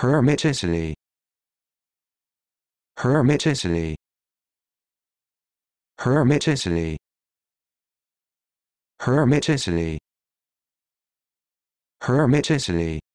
hermeticity hermeticity hermeticity hermeticity hermeticity